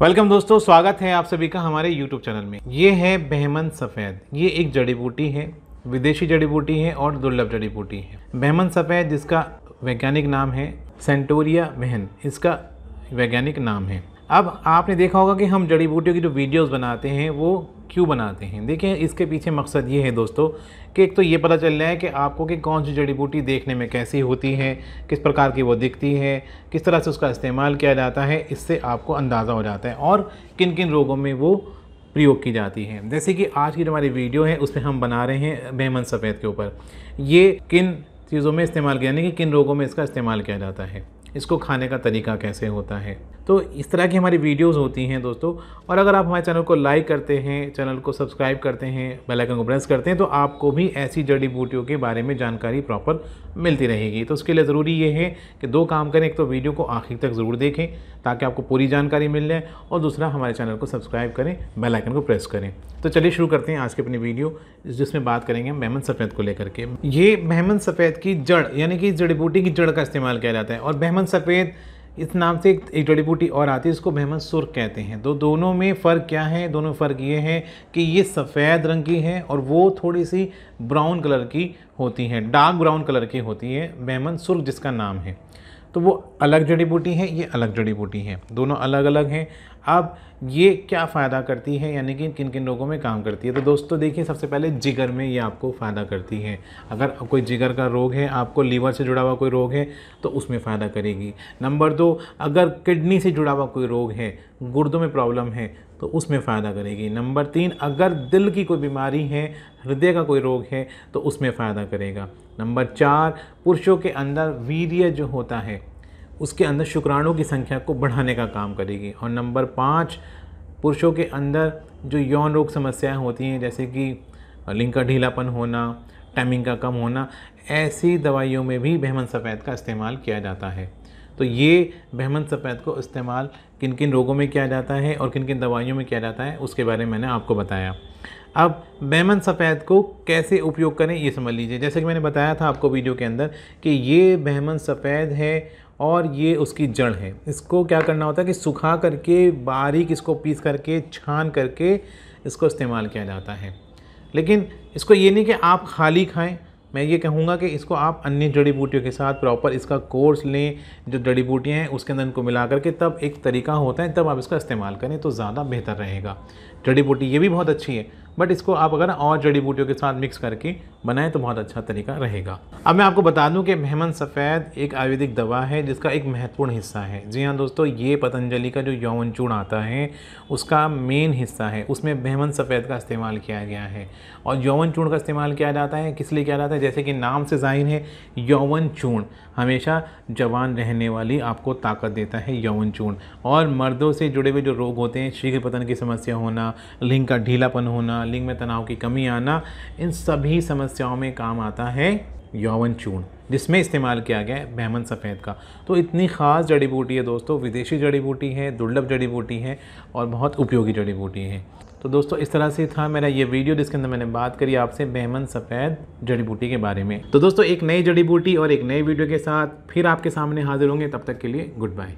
welcome दोस्तों स्वागत है आप सभी का हमारे यूट्यूब चैनल में ये है बहमन सफ़ेद ये एक जड़ी बूटी है विदेशी जड़ी बूटी है और दुर्लभ जड़ी बूटी है बहमन सफ़ेद जिसका वैज्ञानिक नाम है सेंटोरिया बहन इसका वैज्ञानिक नाम है अब आपने देखा होगा कि हम जड़ी बूटियों की जो वीडियोस बनाते हैं वो क्यों बनाते हैं देखिए इसके पीछे मकसद ये है दोस्तों कि एक तो ये पता चल रहा है कि आपको कि कौन सी जड़ी बूटी देखने में कैसी होती है किस प्रकार की वो दिखती है किस तरह से उसका इस्तेमाल किया जाता है इससे आपको अंदाज़ा हो जाता है और किन किन रोगों में वो प्रयोग की जाती है जैसे कि आज की जो हमारी वीडियो है उसमें हम बना रहे हैं बेहमन सफ़ेद के ऊपर ये किन चीज़ों में इस्तेमाल किया यानी कि किन रोगों में इसका इस्तेमाल किया जाता है इसको खाने का तरीका कैसे होता है तो इस तरह की हमारी वीडियोस होती हैं दोस्तों और अगर आप हमारे चैनल को लाइक करते हैं चैनल को सब्सक्राइब करते हैं बेल आइकन को प्रेस करते हैं तो आपको भी ऐसी जड़ी बूटियों के बारे में जानकारी प्रॉपर मिलती रहेगी तो उसके लिए ज़रूरी ये है कि दो काम करें एक तो वीडियो को आखिर तक ज़रूर देखें ताकि आपको पूरी जानकारी मिल जाए और दूसरा हमारे चैनल को सब्सक्राइब करें बेलाइकन को प्रेस करें तो चलिए शुरू करते हैं आज की अपनी वीडियो जिसमें बात करेंगे मेहमन सफ़ेद को लेकर के ये मेहमन सफ़ेद की जड़ यानी कि जड़ी बूटी की जड़ का इस्तेमाल किया जाता है और मेहमन मेहमन सफ़ेद इस नाम से एक जड़ी बूटी और आती है इसको मेहमन सुर्ख कहते हैं तो दोनों में फ़र्क क्या है दोनों में फ़र्क ये है कि ये सफ़ेद रंग की है और वो थोड़ी सी ब्राउन कलर की होती है डार्क ब्राउन कलर की होती है मेहमन सुर्ख जिसका नाम है तो वो अलग जड़ी बूटी है ये अलग जड़ी बूटी है दोनों अलग अलग हैं अब ये क्या फ़ायदा करती है यानी कि किन किन रोगों में काम करती है तो दोस्तों देखिए सबसे पहले जिगर में ये आपको फ़ायदा करती है अगर कोई जिगर का रोग है आपको लीवर से जुड़ा हुआ कोई रोग है तो उसमें फ़ायदा करेगी नंबर दो अगर किडनी से जुड़ा हुआ कोई रोग है गुर्दों में प्रॉब्लम है तो उसमें फ़ायदा करेगी नंबर तीन अगर दिल की कोई बीमारी है हृदय का कोई रोग है तो उसमें फ़ायदा करेगा नंबर चार पुरुषों के अंदर वीर्य जो होता है उसके अंदर शुक्राणु की संख्या को बढ़ाने का काम करेगी और नंबर पाँच पुरुषों के अंदर जो यौन रोग समस्याएं होती हैं जैसे कि लिंग का ढीलापन होना टाइमिंग का कम होना ऐसी दवाइयों में भी बहमन सफ़ेद का इस्तेमाल किया जाता है तो ये बहमन सफ़ेद को इस्तेमाल किन किन रोगों में किया जाता है और किन किन दवाइयों में किया जाता है उसके बारे में मैंने आपको बताया अब बहमन सफ़ेद को कैसे उपयोग करें ये समझ लीजिए जैसे कि मैंने बताया था आपको वीडियो के अंदर कि ये बहमन सफ़ेद है और ये उसकी जड़ है इसको क्या करना होता है कि सुखा करके बारीक इसको पीस करके छान करके इसको इस्तेमाल किया जाता है लेकिन इसको ये नहीं कि आप खाली खाएं मैं ये कहूँगा कि इसको आप अन्य जड़ी बूटियों के साथ प्रॉपर इसका कोर्स लें जो जड़ी बूटियाँ हैं उसके अंदर इनको मिला करके तब एक तरीका होता है तब आप इसका इस्तेमाल करें तो ज़्यादा बेहतर रहेगा जड़ी बूटी ये भी बहुत अच्छी है बट इसको आप अगर और जड़ी बूटियों के साथ मिक्स करके बनाएं तो बहुत अच्छा तरीका रहेगा अब मैं आपको बता दूं कि मेहमान सफ़ेद एक आयुर्वेदिक दवा है जिसका एक महत्वपूर्ण हिस्सा है जी हाँ दोस्तों ये पतंजलि का जो यौवन चूर्ण आता है उसका मेन हिस्सा है उसमें मेहमान सफ़ेद का इस्तेमाल किया गया है और यौवन चूर्ण का इस्तेमाल किया जाता है किस लिए किया जाता है जैसे कि नाम से जाहिर है यौवन चूर्ण हमेशा जवान रहने वाली आपको ताकत देता है यौवन चूर्ण और मर्दों से जुड़े हुए जो रोग होते हैं शीघ्र पतन की समस्या होना लिंग का ढीलापन होना आना लिंग में तनाव की कमी आना इन सभी समस्याओं में काम आता है यौवन चूर्ण जिसमें इस्तेमाल किया गया है बहमन सफ़ेद का तो इतनी ख़ास जड़ी बूटी है दोस्तों विदेशी जड़ी बूटी है दुर्लभ जड़ी बूटी है और बहुत उपयोगी जड़ी बूटी है तो दोस्तों इस तरह से था मेरा ये वीडियो जिसके अंदर मैंने बात करी आपसे बहमन सफ़ेद जड़ी बूटी के बारे में तो दोस्तों एक नई जड़ी बूटी और एक नई वीडियो के साथ फिर आपके सामने हाजिर होंगे तब तक के लिए गुड बाय